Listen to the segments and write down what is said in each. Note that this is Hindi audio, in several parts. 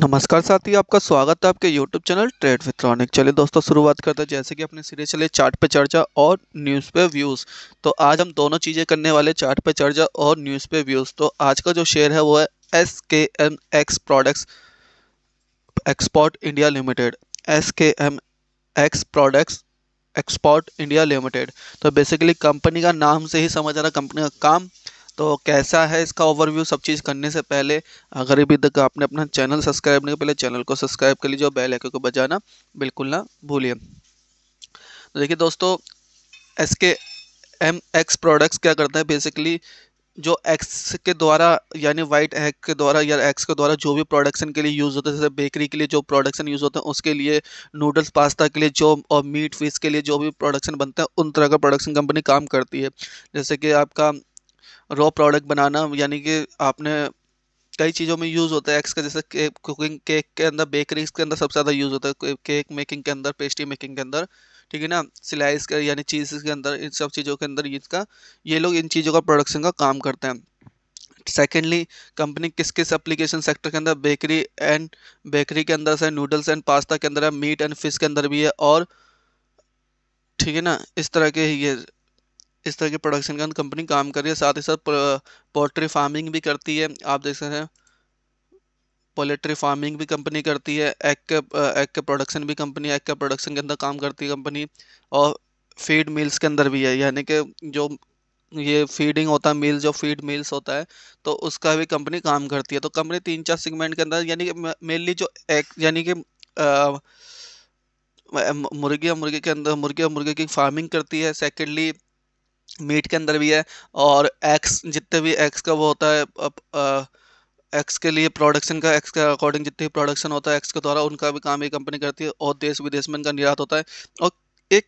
नमस्कार साथी आपका स्वागत है आपके YouTube चैनल ट्रेड विथ्रॉनिक चलिए दोस्तों शुरुआत करते हैं जैसे कि अपने सिरे चले चार्ट पे चर्चा और न्यूज़ पे व्यूज़ तो आज हम दोनों चीज़ें करने वाले चार्ट पे चर्चा और न्यूज़ पे व्यूज़ तो आज का जो शेयर है वो है S K M X products export India limited S K M X products export India limited तो बेसिकली कंपनी का नाम से ही समझ आ रहा कंपनी का काम तो कैसा है इसका ओवरव्यू सब चीज़ करने से पहले अगर अभी तक आपने अपना चैनल सब्सक्राइब नहीं पहले चैनल को सब्सक्राइब कर लीजिए और बेल आइकन को बजाना बिल्कुल ना भूलिए तो देखिए दोस्तों S K M X products क्या करते हैं बेसिकली जो एक्स के द्वारा यानी वाइट एग के द्वारा या एक्स के द्वारा जो भी प्रोडक्शन के लिए यूज़ होता है जैसे बेकरी के लिए जो प्रोडक्शन यूज़ होते हैं उसके लिए नूडल्स पास्ता के लिए जो और मीट फिश के लिए जो भी प्रोडक्शन बनते हैं उन तरह का प्रोडक्शन कंपनी काम करती है जैसे कि आपका रॉ प्रोडक्ट बनाना यानी कि आपने कई चीज़ों में यूज़ होता है एक्स का जैसे केक कुकिंग केक के अंदर बेकरीज के अंदर सबसे ज़्यादा यूज़ होता है केक मेकिंग के अंदर पेस्ट्री मेकिंग के अंदर ठीक है ना सिलाइस के यानी चीज़ के अंदर इन सब चीज़ों के अंदर इसका ये लोग इन चीज़ों का प्रोडक्शन का काम करते हैं सेकेंडली कंपनी किस किस एप्लीकेशन सेक्टर के अंदर बेकरी एंड बेकरी के अंदर से नूडल्स एंड पास्ता के अंदर है मीट एंड फिश के अंदर भी है और ठीक है ना इस तरह के ये इस तरह की प्रोडक्शन का कंपनी काम कर रही है साथ ही साथ पोल्ट्री uh, फार्मिंग भी करती है आप देख सकते हैं पोल्ट्री फार्मिंग भी कंपनी करती है एग के एग uh, के प्रोडक्शन भी कंपनी एग के प्रोडक्शन के अंदर काम करती है कंपनी और फीड मिल्स के अंदर भी है यानी कि जो ये फीडिंग होता है मिल्स जो फीड मील्स होता है तो उसका भी कंपनी काम करती है तो कंपनी तीन चार सेगमेंट के अंदर यानी कि मेनली जो एक यानी कि uh, मुर्गी और मुर्गी के अंदर मुर्गी और मुर्गी की फार्मिंग करती है सेकेंडली मीट के अंदर भी है और एक्स जितने भी एक्स का वो होता है आ, एक्स के लिए प्रोडक्शन का एक्स के अकॉर्डिंग जितने भी प्रोडक्शन होता है एक्स के द्वारा उनका भी काम ये कंपनी करती है और देश विदेश में इनका निर्यात होता है और एक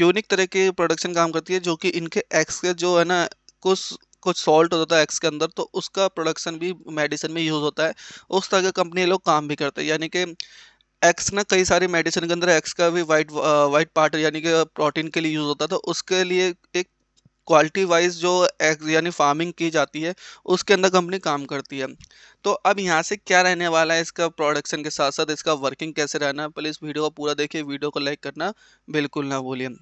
यूनिक तरह के प्रोडक्शन काम करती है जो कि इनके एक्स के जो है ना कुछ कुछ सॉल्ट होता है एक्स के अंदर तो उसका प्रोडक्शन भी मेडिसिन में यूज़ होता है उस तरह की कंपनी लोग काम भी करते हैं यानी कि एक्स ना कई सारी मेडिसिन के अंदर एक्स का भी वाइट वाइट पार्ट यानी कि प्रोटीन के लिए यूज़ होता है तो उसके लिए एक क्वालिटी वाइज जो यानी फार्मिंग की जाती है उसके अंदर कंपनी काम करती है तो अब यहाँ से क्या रहने वाला है इसका प्रोडक्शन के साथ साथ इसका वर्किंग कैसे रहना है प्लीज़ वीडियो को पूरा देखिए वीडियो को लाइक करना बिल्कुल ना भूलिए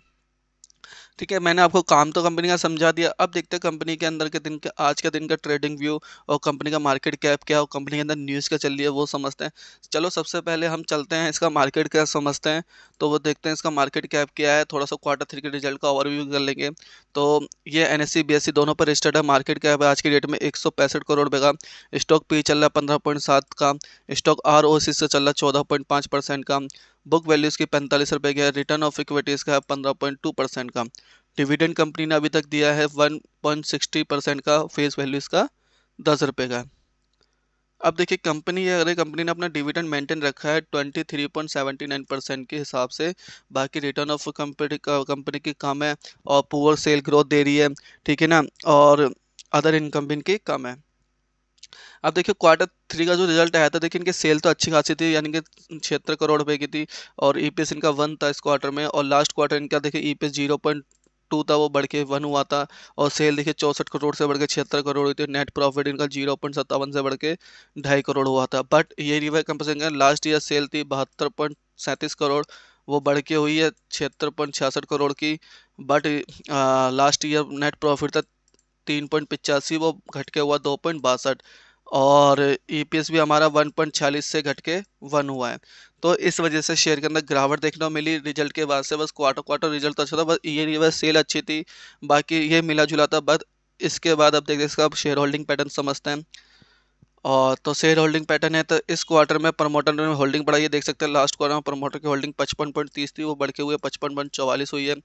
ठीक है मैंने आपको काम तो कंपनी का समझा दिया अब देखते हैं कंपनी के अंदर के दिन का आज के दिन का ट्रेडिंग व्यू और कंपनी का मार्केट कैप क्या और कंपनी के अंदर न्यूज़ क्या चल रही है वो समझते हैं चलो सबसे पहले हम चलते हैं इसका मार्केट क्या समझते हैं तो वो देखते हैं इसका मार्केट कैप क्या है थोड़ा सा क्वार्टर थ्री के रिजल्ट का ओवरव्यू कर लेंगे तो ये एन एस दोनों पर रजिस्टर्ड है मार्केट कैप आज की डेट में एक करोड़ रुपये का स्टॉक पी चल रहा है पंद्रह का स्टॉक आर से चल रहा है चौदह का बुक वैल्यूज की पैंतालीस रुपये की है रिटर्न ऑफ इक्विटीज़ का है पंद्रह पॉइंट टू परसेंट का डिविडेंड कंपनी ने अभी तक दिया है वन पॉइंट सिक्सटी परसेंट का फेस वैल्यूज का दस रुपये का अब देखिए कंपनी अगर कंपनी ने अपना डिविडेंड मेंटेन रखा है twenty three point seventy nine percent के हिसाब से बाकी रिटर्न ऑफ कंपनी कंपनी की कम है और पुअर सेल ग्रोथ दे रही है ठीक है ना और अदर इनकम भी इनकी कम है अब देखिए क्वार्टर थ्री का जो रिजल्ट आया था देखिए इनके सेल तो अच्छी खासी थी यानी कि छिहत्तर करोड़ रुपए की थी और ईपीएस e इनका वन था इस क्वार्टर में और लास्ट क्वार्टर इनका देखिए ईपीएस जीरो पॉइंट टू था वो बढ़ के वन हुआ था और सेल देखिए चौंसठ करोड़ से बढ़ के छिहत्तर करोड़ हुई थी नेट प्रॉफिट इनका जीरो पॉइंट सत्तावन से बढ़ के ढाई करोड़ हुआ था बट ये रिवे कंपेरिजन लास्ट ईयर सेल थी बहत्तर पॉइंट सैंतीस करोड़ वो बढ़ के हुई है छिहत्तर पॉइंट छियासठ करोड़ की but last year net profit था तीन पॉइंट पिचासी वो घट के हुआ दो पॉइंट बासठ और ईपीएस e भी हमारा वन पॉइंट छियालीस से घट के वन हुआ है तो इस वजह से शेयर के अंदर गिरावट देखने को मिली रिजल्ट के बाद से बस क्वार्टर क्वार्टर रिजल्ट तो अच्छा था बस ये बस सेल अच्छी थी बाकी ये मिला जुला था बस इसके बाद अब देखते इसका शेयर होल्डिंग पैटर्न समझते हैं और तो शेयर होल्डिंग पैटर्न है तो इस क्वार्टर में प्रमोटर ने होल्डिंग बढ़ाई है देख सकते हैं लास्ट क्वार्टर में प्रमोटर की होल्डिंग पचपन पॉइंट तीस थी वो बढ़ के हुए पचपन पॉइंट चौवालीस हुई है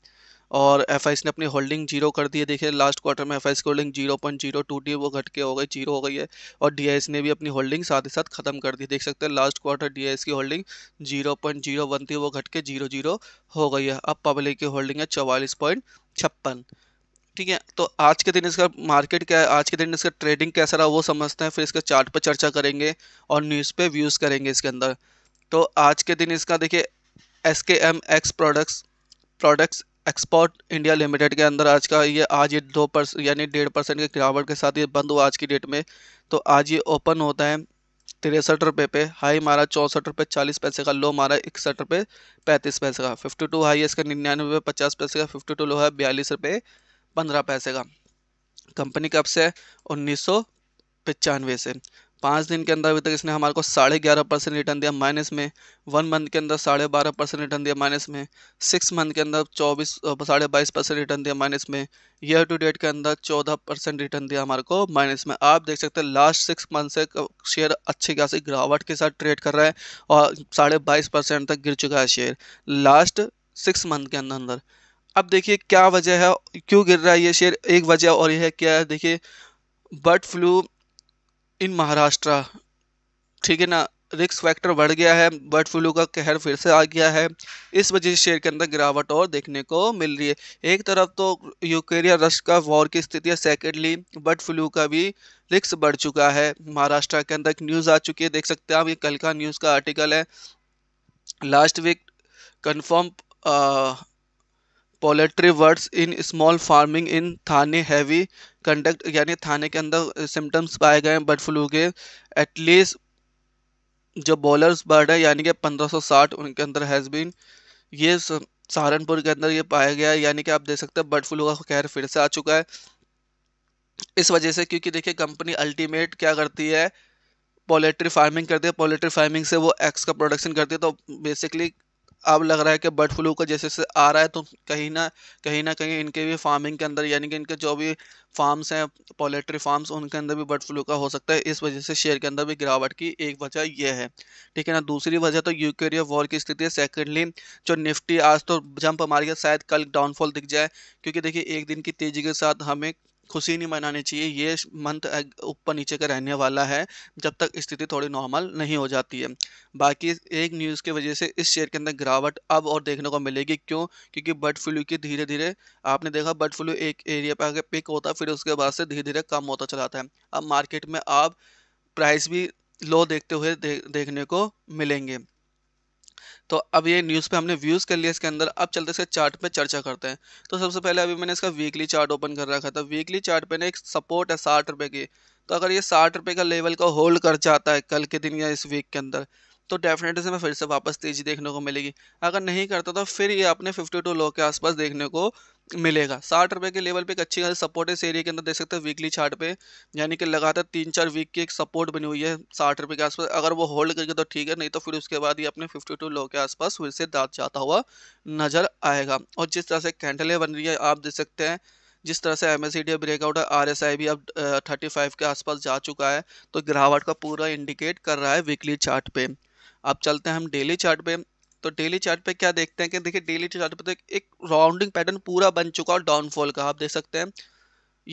और एफ ने अपनी होल्डिंग जीरो कर दी है देखिए लास्ट क्वार्टर में एफ की holding zero point zero two D वो घट के हो गई जीरो हो गई है और डी ने भी अपनी होल्डिंग साथ ही साथ खत्म कर दी देख सकते हैं लास्ट क्वार्टर डी की holding zero point zero one थी वो घट के जीरो जीरो हो गई है अब पब्लिक की होल्डिंग है चवालीस पॉइंट छप्पन ठीक है तो आज के दिन इसका मार्केट क्या है आज के दिन इसका ट्रेडिंग कैसा रहा वो समझते हैं फिर इसके चार्ट पर चर्चा करेंगे और न्यूज़ पर व्यूज़ करेंगे इसके अंदर तो आज के दिन इसका देखिए S K M X products products export India limited के अंदर आज का ये आज ये दो परसेंट यानी डेढ़ परसेंट के गिरावट के साथ ये बंद हुआ आज की डेट में तो आज ये ओपन होता है तिरसठ रुपये पे हाई मारा चौंसठ रुपये चालीस पैसे का लो मारा इकसठ रुपये पैंतीस पैसे का फिफ्टी टू हाई है इसका निन्यानवे रुपये पचास पैसे का फिफ्टी टू लो है बयालीस रुपये पंद्रह पैसे का कंपनी कब से उन्नीस सौ पचानवे से पाँच दिन के अंदर अभी तक इसने हमारे को साढ़े ग्यारह परसेंट रिटर्न दिया माइनस में वन मंथ के अंदर साढ़े बारह परसेंट रिटर्न दिया माइनस में सिक्स मंथ के अंदर चौबीस साढ़े बाईस परसेंट रिटर्न दिया माइनस में ईयर टू डेट के अंदर चौदह परसेंट रिटर्न दिया हमारे को माइनस में आप देख सकते हैं लास्ट सिक्स मंथ से शेयर अच्छी खासी गिरावट के साथ ट्रेड कर रहा है और साढ़े बाईस परसेंट तक गिर चुका है शेयर लास्ट सिक्स मंथ के अंदर अंदर अब देखिए क्या वजह है क्यों गिर रहा है ये शेयर एक वजह और यह क्या है देखिए बर्ड फ्लू इन महाराष्ट्र ठीक है ना रिक्स फैक्टर बढ़ गया है बर्ड फ्लू का कहर फिर से आ गया है इस वजह से शेयर के अंदर गिरावट और देखने को मिल रही है एक तरफ तो यूक्रेनिया रश का वॉर की स्थिति है सेकेंडली बर्ड फ्लू का भी रिक्स बढ़ चुका है महाराष्ट्र के अंदर न्यूज़ आ चुकी है देख सकते हैं आप ये कल का न्यूज़ का आर्टिकल है last week confirm poultry birds in small farming in Thane heavy conduct यानी थाने के अंदर सिम्टम्स uh, पाए गए हैं बर्ड फ्लू के एटलीस्ट जो बॉलर्स बर्ड है यानी कि 1560 उनके अंदर हैज़ बीन ये सहारनपुर के अंदर ये पाया गया है यानी कि आप देख सकते हैं बर्ड फ्लू का कहर फिर से आ चुका है इस वजह से क्योंकि देखिए कंपनी अल्टीमेट क्या करती है पोलेट्री फार्मिंग करती है पोलेट्री फार्मिंग से वो एक्स का प्रोडक्शन करती है तो बेसिकली अब लग रहा है कि बर्ड फ्लू का जैसे जैसे आ रहा है तो कहीं ना कहीं ना कहीं इनके भी फार्मिंग के अंदर यानी कि इनके जो भी फार्म्स हैं पोल्ट्री फार्म्स उनके अंदर भी बर्ड फ्लू का हो सकता है इस वजह से शेयर के अंदर भी गिरावट की एक वजह यह है ठीक है ना दूसरी वजह तो यूक्रेन वॉर की स्थिति है सेकेंडली जो निफ्टी आज तो जंप हमारी शायद कल डाउनफॉल दिख जाए क्योंकि देखिए एक दिन की तेजी के साथ हमें खुशी नहीं मनानी चाहिए ये मंथ ऊपर नीचे का रहने वाला है जब तक स्थिति थोड़ी नॉर्मल नहीं हो जाती है बाकी एक न्यूज़ की वजह से इस शेयर के अंदर गिरावट अब और देखने को मिलेगी क्यों क्योंकि बर्ड फ्लू की धीरे धीरे आपने देखा बर्ड फ्लू एक एरिया पर आगे पिक होता फिर उसके बाद से धीरे धीरे कम होता चला है अब मार्केट में आप प्राइस भी लो देखते हुए दे, देखने को मिलेंगे तो अब ये न्यूज़ पे हमने व्यूज़ कर लिया इसके अंदर अब चलते इसके चार्ट पे चर्चा करते हैं तो सबसे पहले अभी मैंने इसका वीकली चार्ट ओपन कर रखा था वीकली चार्ट पे ना एक सपोर्ट है साठ रुपये की तो अगर ये साठ रुपये का लेवल को होल्ड कर जाता है कल के दिन या इस वीक के अंदर तो डेफिनेटली मैं फिर से वापस तेजी देखने को मिलेगी अगर नहीं करता तो फिर ये अपने फिफ्टी टू लो के आसपास देखने को मिलेगा साठ रुपए के लेवल पे एक अच्छी खासी सपोर्ट है इस एरिया के अंदर देख सकते हैं वीकली चार्ट पे यानी कि लगातार तीन चार वीक की एक सपोर्ट बनी हुई है साठ रुपए के आसपास अगर वो होल्ड करके तो ठीक है नहीं तो फिर उसके बाद ही अपने फिफ्टी टू लो के आसपास फिर से दाँत जाता हुआ नजर आएगा और जिस तरह से कैंडलें बन रही है आप देख सकते हैं जिस तरह से एम एस ब्रेकआउट है आर एस आई भी अब थर्टी फाइव के आसपास जा चुका है तो गिरावट का पूरा इंडिकेट कर रहा है वीकली चार्ट पे अब चलते हैं हम डेली चार्ट पे तो डेली चार्ट पे क्या देखते हैं कि देखिए डेली चार्ट पे तो एक राउंडिंग पैटर्न पूरा बन चुका और डाउनफॉल का आप देख सकते हैं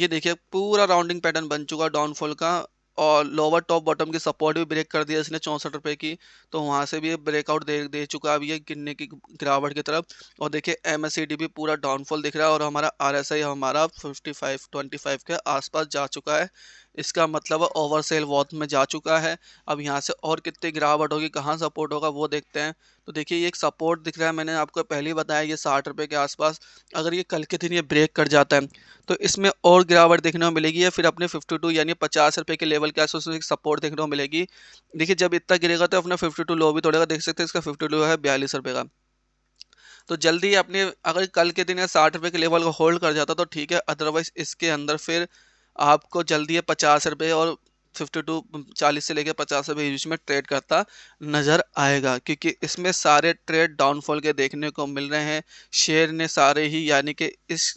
ये देखिए पूरा राउंडिंग पैटर्न बन चुका है डाउनफॉल का और लोअर टॉप बॉटम की सपोर्ट भी ब्रेक कर दिया इसने चौंसठ रुपये की तो वहाँ से भी ये ब्रेकआउट दे दे चुका अभी ये गिरने की गिरावट की तरफ और देखिए एम भी पूरा डाउनफॉल दिख रहा है और हमारा आर हमारा फिफ्टी फाइव ट्वेंटी फाइव के आसपास जा चुका है इसका मतलब ओवर सेल वॉथ में जा चुका है अब यहाँ से और कितनी गिरावट होगी कहाँ सपोर्ट होगा वो देखते हैं तो देखिए ये एक सपोर्ट दिख रहा है मैंने आपको पहले ही बताया ये साठ रुपये के आसपास अगर ये कल के दिन ये ब्रेक कर जाता है तो इसमें और गिरावट देखने को मिलेगी या फिर अपने 52 यानी पचास रुपये के लेवल के आसपास एक सपोर्ट देखने को मिलेगी देखिए जब इतना गिरेगा तो अपना टू लो भी तोड़ेगा देख सकते हैं इसका टू है बयालीस रुपये का तो जल्दी अपने अगर कल के दिन या साठ रुपये के लेवल को होल्ड कर जाता तो ठीक है अदरवाइज़ इसके अंदर फिर आपको जल्दी है पचास रुपये और फिफ्टी टू चालीस से लेकर पचास रुपये बीच में ट्रेड करता नज़र आएगा क्योंकि इसमें सारे ट्रेड डाउनफॉल के देखने को मिल रहे हैं शेयर ने सारे ही यानी कि इस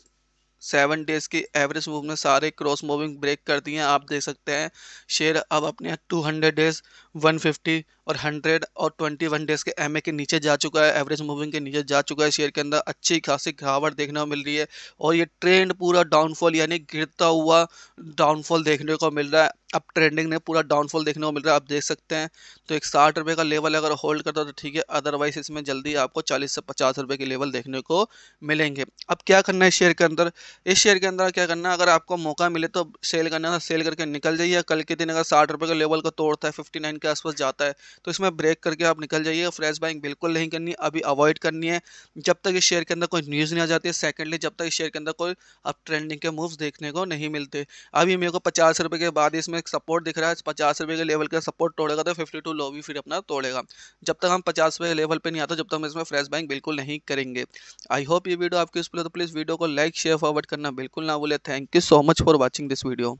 सेवन डेज की एवरेज मूव में सारे क्रॉस मूविंग ब्रेक कर दिए हैं आप देख सकते हैं शेयर अब अपने 200 डेज 150 और 100 और 21 डेज के एमए के नीचे जा चुका है एवरेज मूविंग के नीचे जा चुका है शेयर के अंदर अच्छी खासी गिरावट देखने को मिल रही है और ये ट्रेंड पूरा डाउनफॉल यानी गिरता हुआ डाउनफॉल देखने को मिल रहा है अब ट्रेंडिंग ने पूरा डाउनफॉल देखने को मिल रहा है आप देख सकते हैं तो एक साठ रुपये का लेवल अगर होल्ड करता तो ठीक है अदरवाइज इसमें जल्दी आपको चालीस से पचास रुपये के लेवल देखने को मिलेंगे अब क्या करना है शेयर के अंदर इस शेयर के अंदर क्या करना है अगर आपको मौका मिले तो सेल करना सेल करके निकल जाइए कल के दिन अगर साठ रुपये का लेवल को तोड़ता है फिफ्टी नाइन के आसपास जाता है तो इसमें ब्रेक करके आप निकल जाइए फ्रेश बाइंग बिल्कुल नहीं करनी अभी अवॉइड करनी है जब तक इस शेयर के अंदर कोई न्यूज़ नहीं आ जाती है सेकेंडली जब तक इस शेयर के अंदर कोई अब ट्रेंडिंग के मूव्स देखने को नहीं मिलते अभी मेरे को पचास रुपये के बाद इसमें एक सपोर्ट दिख रहा है पचास रुपये के लेवल का सपोर्ट तोड़ेगा तो फिफ्टी टू लो भी फिर अपना तोड़ेगा जब तक हम पचास रुपये के लेवल पर नहीं आता जब तक हम इसमें फ्रेश बैंक बिल्कुल नहीं करेंगे आई होप ये वीडियो आपकी उस पर तो प्लीज़ वीडियो को लाइक शेयर फॉरवर्ड करना बिल्कुल ना बोले thank you so much for watching this video